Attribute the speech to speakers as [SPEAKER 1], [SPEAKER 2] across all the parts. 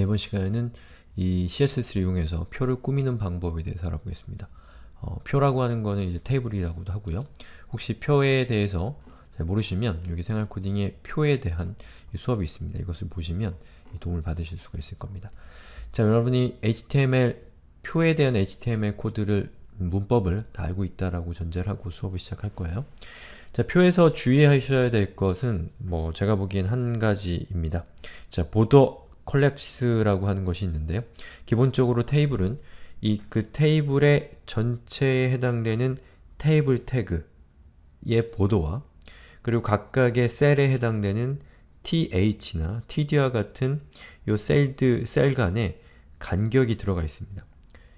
[SPEAKER 1] 이번 네 시간에는 이 CSS를 이용해서 표를 꾸미는 방법에 대해서 알아보겠습니다. 어, 표라고 하는 거는 이제 테이블이라고도 하고요. 혹시 표에 대해서 잘 모르시면 여기 생활 코딩의 표에 대한 수업이 있습니다. 이것을 보시면 도움을 받으실 수가 있을 겁니다. 자, 여러분이 HTML 표에 대한 HTML 코드를 문법을 다 알고 있다라고 전제를 하고 수업을 시작할 거예요. 자, 표에서 주의하셔야 될 것은 뭐 제가 보기엔 한 가지입니다. 자, 보더 콜랩스라고 하는 것이 있는데요. 기본적으로 테이블은 이 그 테이블의 전체에 해당되는 테이블 태그의 보도와 그리고 각각의 셀에 해당되는 th나 td와 같은 요 셀드 셀 간에 간격이 들어가 있습니다.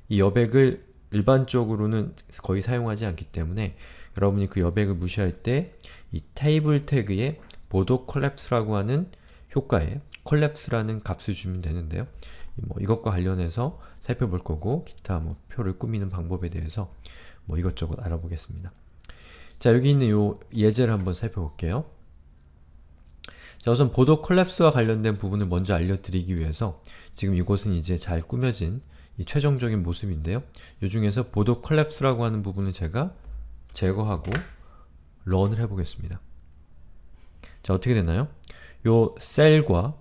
[SPEAKER 1] 이 여백을 일반적으로는 거의 사용하지 않기 때문에 여러분이 그 여백을 무시할 때 이 테이블 태그의 보도 콜랩스라고 하는 효과에 c o l l a p s e 라는 값을 주면 되는데요. 뭐 이것과 관련해서 살펴볼 거고 기타 뭐 표를 꾸미는 방법에 대해서 뭐 이것저것 알아보겠습니다. 자 여기 있는 요 예제를 한번 살펴볼게요. 자 우선 보도 콜랩스와 관련된 부분을 먼저 알려드리기 위해서 지금 이곳은 이제 잘 꾸며진 이 최종적인 모습인데요. 이 중에서 보도 콜랩스라고 하는 부분을 제가 제거하고 런을 해보겠습니다. 자 어떻게 되나요? 요 셀과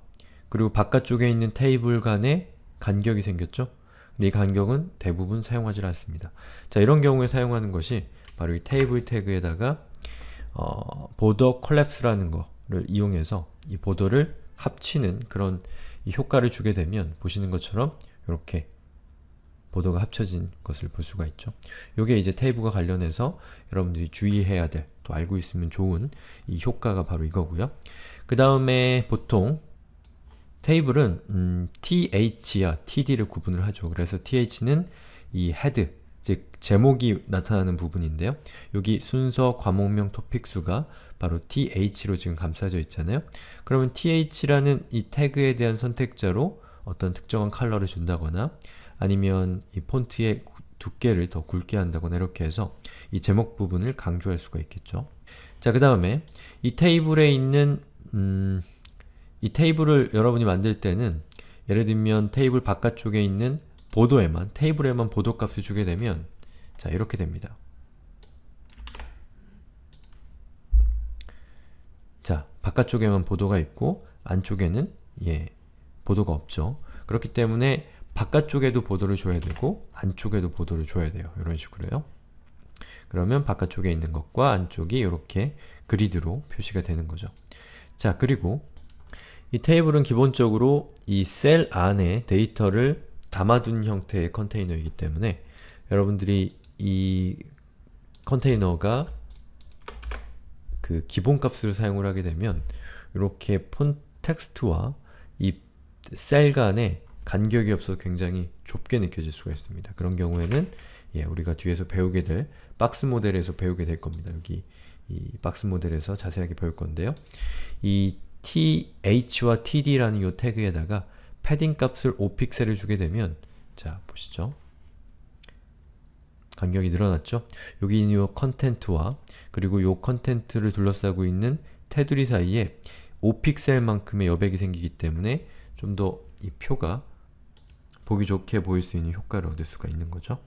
[SPEAKER 1] 그리고 바깥쪽에 있는 테이블 간에 간격이 생겼죠? 근데 이 간격은 대부분 사용하지 않습니다. 자, 이런 경우에 사용하는 것이 바로 이 테이블 태그에다가 어, b o r d e 라는 거를 이용해서 이보더를 합치는 그런 효과를 주게 되면 보시는 것처럼 이렇게 보더가 합쳐진 것을 볼 수가 있죠. 이게 이제 테이블과 관련해서 여러분들이 주의해야 될, 또 알고 있으면 좋은 이 효과가 바로 이거고요. 그 다음에 보통 테이블은 음, th와 td를 구분을 하죠. 그래서 th는 이 헤드, 즉 제목이 나타나는 부분인데요. 여기 순서, 과목명, 토픽 수가 바로 th로 지금 감싸져 있잖아요. 그러면 th라는 이 태그에 대한 선택자로 어떤 특정한 컬러를 준다거나 아니면 이 폰트의 두께를 더 굵게 한다거나 이렇게 해서 이 제목 부분을 강조할 수가 있겠죠. 자, 그 다음에 이 테이블에 있는 음, 이 테이블을 여러분이 만들 때는 예를 들면 테이블 바깥쪽에 있는 보도에만, 테이블에만 보도값을 주게 되면 자, 이렇게 됩니다. 자, 바깥쪽에만 보도가 있고 안쪽에는 예, 보도가 없죠. 그렇기 때문에 바깥쪽에도 보도를 줘야 되고 안쪽에도 보도를 줘야 돼요. 이런 식으로요. 그러면 바깥쪽에 있는 것과 안쪽이 이렇게 그리드로 표시가 되는 거죠. 자, 그리고 이 테이블은 기본적으로 이 셀 안에 데이터를 담아둔 형태의 컨테이너이기 때문에 여러분들이 이 컨테이너가 그 기본값을 사용을 하게 되면 이렇게 폰 텍스트와 이 셀 간의 간격이 없어서 굉장히 좁게 느껴질 수가 있습니다. 그런 경우에는 예, 우리가 뒤에서 배우게 될 박스 모델에서 배우게 될 겁니다. 여기 이 박스 모델에서 자세하게 배울 건데요. 이 th와 td라는 요 태그에다가 padding 값을 5픽셀을 주게 되면 자, 보시죠. 간격이 늘어났죠? 여기 있는 요 컨텐트와 그리고 요 컨텐트를 둘러싸고 있는 테두리 사이에 5픽셀만큼의 여백이 생기기 때문에 좀 더 이 표가 보기 좋게 보일 수 있는 효과를 얻을 수가 있는 거죠.